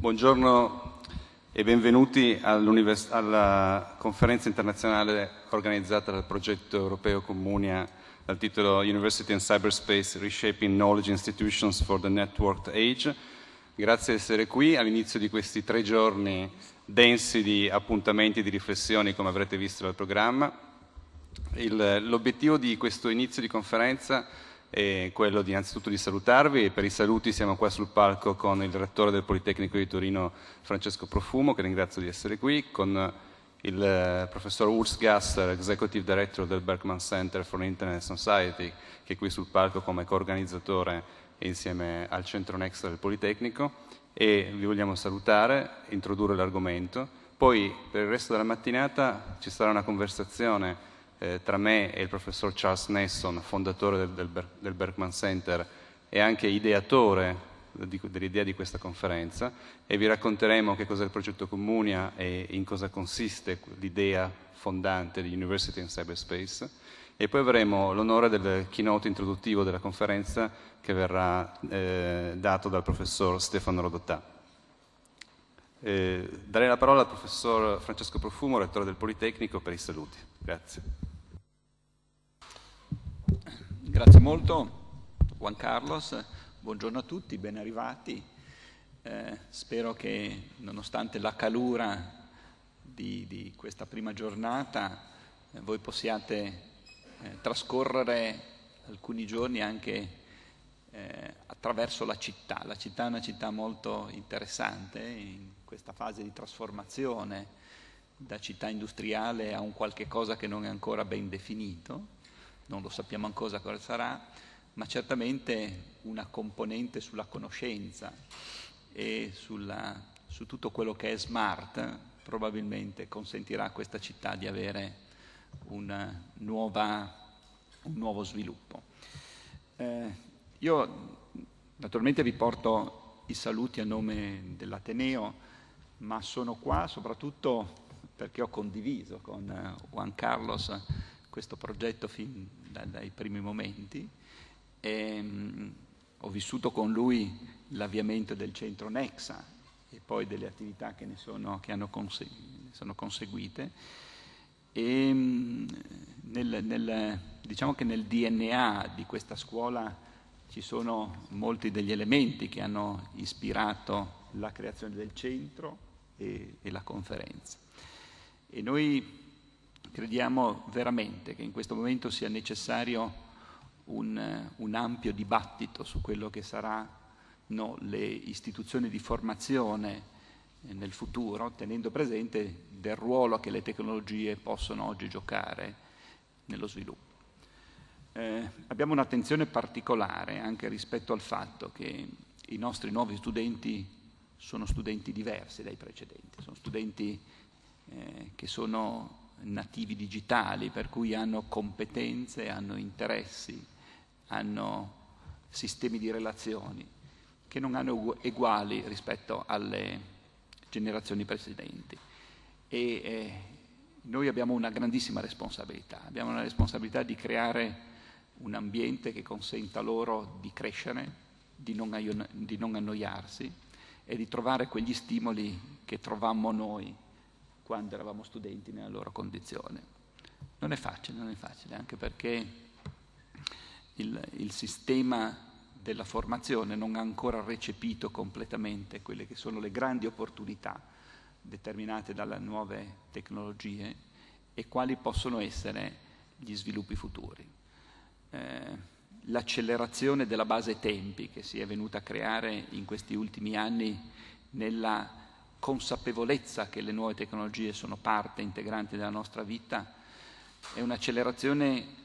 Buongiorno e benvenuti alla conferenza internazionale organizzata dal progetto europeo Comunia dal titolo University and Cyberspace Reshaping Knowledge Institutions for the Networked Age. Grazie di essere qui all'inizio di questi tre giorni densi di appuntamenti, e di riflessioni, come avrete visto dal programma. l'obiettivo di questo inizio di conferenza e quello di, innanzitutto di salutarvi e per i saluti siamo qua sul palco con il rettore del Politecnico di Torino Francesco Profumo che ringrazio di essere qui, con il eh, professor Urs Gasser, Executive Director del Berkman Center for Internet Society che è qui sul palco come coorganizzatore insieme al Centro Next del Politecnico e vi vogliamo salutare, introdurre l'argomento. Poi per il resto della mattinata ci sarà una conversazione eh, tra me e il professor Charles Nesson, fondatore del, del, del Berkman Center e anche ideatore di, dell'idea di questa conferenza e vi racconteremo che cos'è il progetto Comunia e in cosa consiste l'idea fondante di University in Cyberspace e poi avremo l'onore del keynote introduttivo della conferenza che verrà eh, dato dal professor Stefano Rodotà. Eh, darei la parola al professor Francesco Profumo, rettore del Politecnico, per i saluti. Grazie. Grazie molto Juan Carlos, buongiorno a tutti, ben arrivati. Eh, spero che nonostante la calura di, di questa prima giornata eh, voi possiate eh, trascorrere alcuni giorni anche eh, attraverso la città. La città è una città molto interessante in questa fase di trasformazione da città industriale a un qualche cosa che non è ancora ben definito, non lo sappiamo ancora cosa sarà, ma certamente una componente sulla conoscenza e sulla, su tutto quello che è smart probabilmente consentirà a questa città di avere nuova, un nuovo sviluppo. Eh, io Naturalmente vi porto i saluti a nome dell'Ateneo, ma sono qua soprattutto perché ho condiviso con eh, Juan Carlos questo progetto fin dai primi momenti. E, ehm, ho vissuto con lui l'avviamento del centro Nexa e poi delle attività che ne sono, che conse- sono conseguite. E, ehm, nel, nel, diciamo che nel DNA di questa scuola ci sono molti degli elementi che hanno ispirato la creazione del centro e, e la conferenza. E noi crediamo veramente che in questo momento sia necessario un, un ampio dibattito su quello che saranno le istituzioni di formazione nel futuro, tenendo presente del ruolo che le tecnologie possono oggi giocare nello sviluppo eh, abbiamo un'attenzione particolare anche rispetto al fatto che i nostri nuovi studenti sono studenti diversi dai precedenti, sono studenti eh, che sono nativi digitali, per cui hanno competenze, hanno interessi, hanno sistemi di relazioni che non hanno uguali rispetto alle generazioni precedenti. E eh, noi abbiamo una grandissima responsabilità, abbiamo la responsabilità di creare un ambiente che consenta loro di crescere, di non, aion- di non annoiarsi e di trovare quegli stimoli che trovammo noi quando eravamo studenti nella loro condizione. Non è facile, non è facile, anche perché il, il sistema della formazione non ha ancora recepito completamente quelle che sono le grandi opportunità determinate dalle nuove tecnologie e quali possono essere gli sviluppi futuri eh, l'accelerazione della base tempi che si è venuta a creare in questi ultimi anni nella consapevolezza che le nuove tecnologie sono parte integrante della nostra vita, è un'accelerazione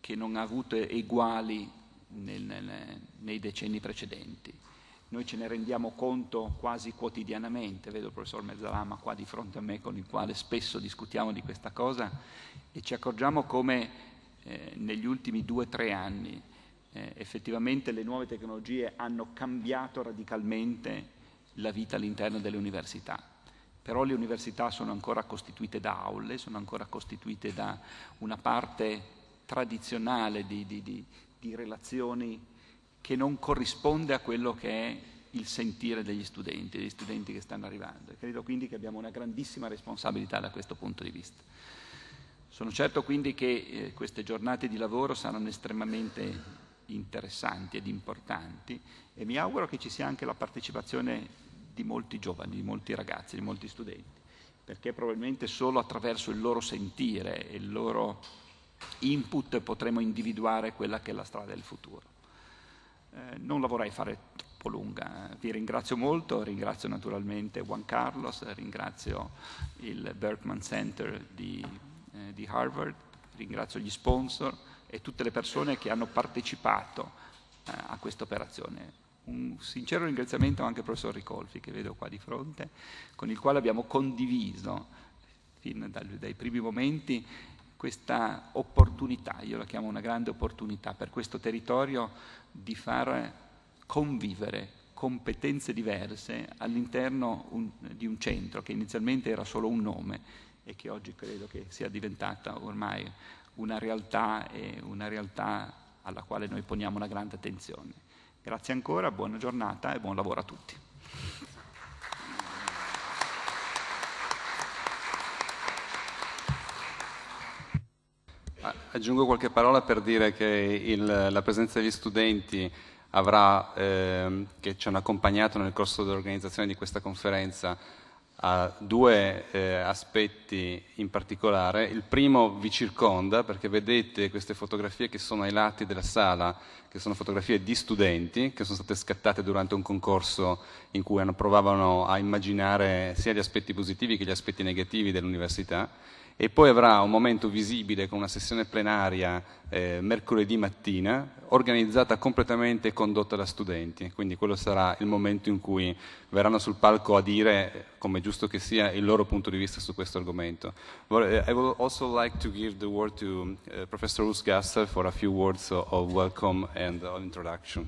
che non ha avuto eguali nel, nel, nei decenni precedenti. Noi ce ne rendiamo conto quasi quotidianamente, vedo il professor Mezzalama qua di fronte a me con il quale spesso discutiamo di questa cosa e ci accorgiamo come eh, negli ultimi due o tre anni eh, effettivamente le nuove tecnologie hanno cambiato radicalmente la vita all'interno delle università. Però le università sono ancora costituite da aule, sono ancora costituite da una parte tradizionale di, di, di, di relazioni che non corrisponde a quello che è il sentire degli studenti, degli studenti che stanno arrivando. Credo quindi che abbiamo una grandissima responsabilità da questo punto di vista. Sono certo quindi che eh, queste giornate di lavoro saranno estremamente interessanti ed importanti e mi auguro che ci sia anche la partecipazione di molti giovani, di molti ragazzi, di molti studenti, perché probabilmente solo attraverso il loro sentire e il loro input potremo individuare quella che è la strada del futuro. Eh, non la vorrei fare troppo lunga, vi ringrazio molto, ringrazio naturalmente Juan Carlos, ringrazio il Berkman Center di di Harvard, ringrazio gli sponsor e tutte le persone che hanno partecipato eh, a questa operazione. Un sincero ringraziamento anche al professor Ricolfi, che vedo qua di fronte, con il quale abbiamo condiviso fin dal, dai primi momenti questa opportunità, io la chiamo una grande opportunità per questo territorio di far convivere competenze diverse all'interno un, di un centro che inizialmente era solo un nome e che oggi credo che sia diventata ormai una realtà, e una realtà alla quale noi poniamo una grande attenzione. Grazie ancora, buona giornata e buon lavoro a tutti. Aggiungo qualche parola per dire che il, la presenza degli studenti avrà, eh, che ci hanno accompagnato nel corso dell'organizzazione di questa conferenza ha due eh, aspetti in particolare. Il primo vi circonda perché vedete queste fotografie che sono ai lati della sala, che sono fotografie di studenti che sono state scattate durante un concorso in cui provavano a immaginare sia gli aspetti positivi che gli aspetti negativi dell'università e poi avrà un momento visibile con una sessione plenaria eh, mercoledì mattina, organizzata completamente e condotta da studenti. Quindi quello sarà il momento in cui verranno sul palco a dire, eh, come giusto che sia, il loro punto di vista su questo argomento. Eh, I would also like to give the word to uh, Professor Usgasser for a few words of welcome and of introduction.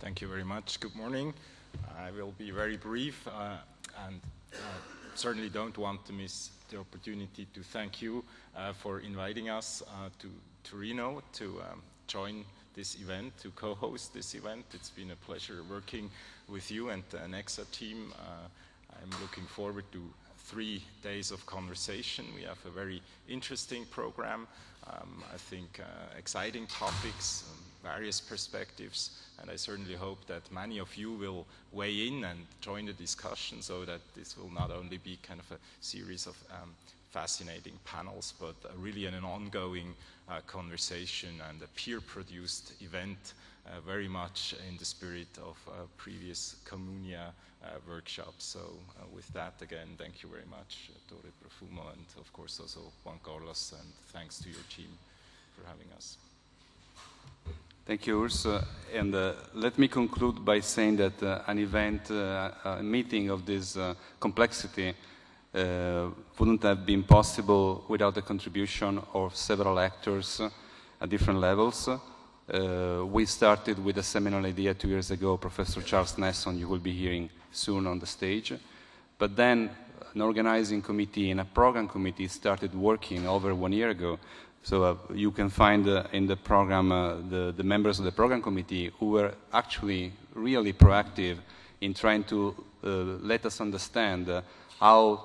Thank you very much. Good morning. I will be very brief uh, and uh, certainly don't want to miss the opportunity to thank you uh, for inviting us uh, to Torino to um, join this event, to co-host this event. It's been a pleasure working with you and the Nexa team. Uh, I'm looking forward to three days of conversation. We have a very interesting program, um, I think uh, exciting topics, um, various perspectives. And I certainly hope that many of you will weigh in and join the discussion so that this will not only be kind of a series of um, fascinating panels, but uh, really an ongoing uh, conversation and a peer-produced event, uh, very much in the spirit of uh, previous Communia uh, workshops. So uh, with that, again, thank you very much, Torre Profumo, and of course also Juan Carlos, and thanks to your team for having us. Thank you, Urs. Uh, and uh, let me conclude by saying that uh, an event, a meeting of this complexity wouldn't have been possible without the contribution of several actors at different levels. Uh, we started with a seminal idea two years ago, Professor Charles Nesson, you will be hearing soon on the stage. But then an organizing committee and a program committee started working over one year ago so uh, you can find uh, in the program uh, the, the members of the program committee who were actually really proactive in trying to let us understand how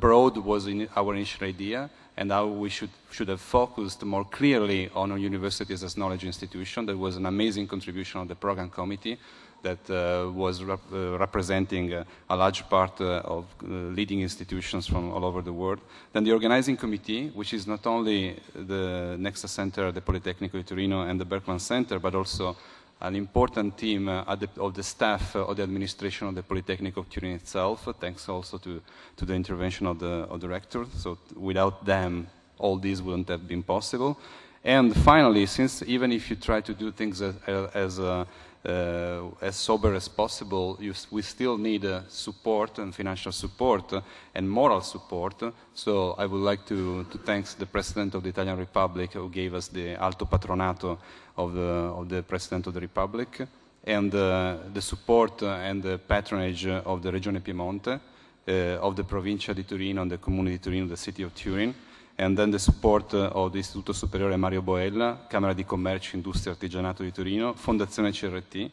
broad was in our initial idea and how we should, should have focused more clearly on universities as knowledge institution. That was an amazing contribution of the program committee that uh, was rep uh, representing uh, a large part of leading institutions from all over the world. Then the organizing committee, which is not only the Nexa Center, the Politecnico di Torino, and the Berkman Center, but also an important team uh, the, of the staff uh, of the administration of the Polytechnic of Turin itself, uh, thanks also to, to the intervention of the, of the rector. So without them, all this wouldn't have been possible. And finally, since even if you try to do things as, as, uh, uh, as sober as possible, you, we still need uh, support and financial support uh, and moral support. So I would like to, to thank the President of the Italian Republic who gave us the Alto Patronato of the, of the President of the Republic and uh, the support and the patronage of the Regione Piemonte, uh, of the Provincia di Torino and the Comune di Torino, the city of Turin and then the support eh, of the Istituto Superiore Mario Boella, Camera di Commercio, Industria e Artigianato di Torino, Fondazione CRT,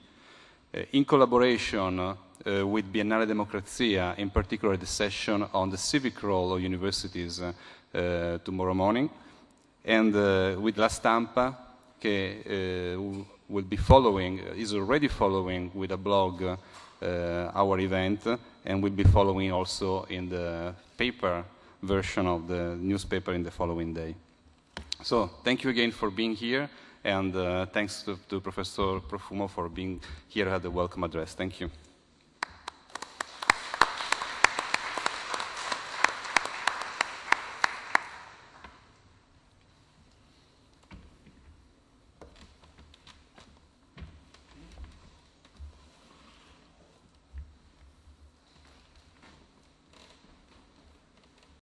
eh, in collaboration uh, with Biennale Democrazia, in particular the session on the civic role of universities uh, tomorrow morning, and uh, with La Stampa, che will be following, is already following with a blog our event, and will be following also in the paper version of the newspaper in the following day. So thank you again for being here, and uh, thanks to, to Professor Profumo for being here at the welcome address. Thank you.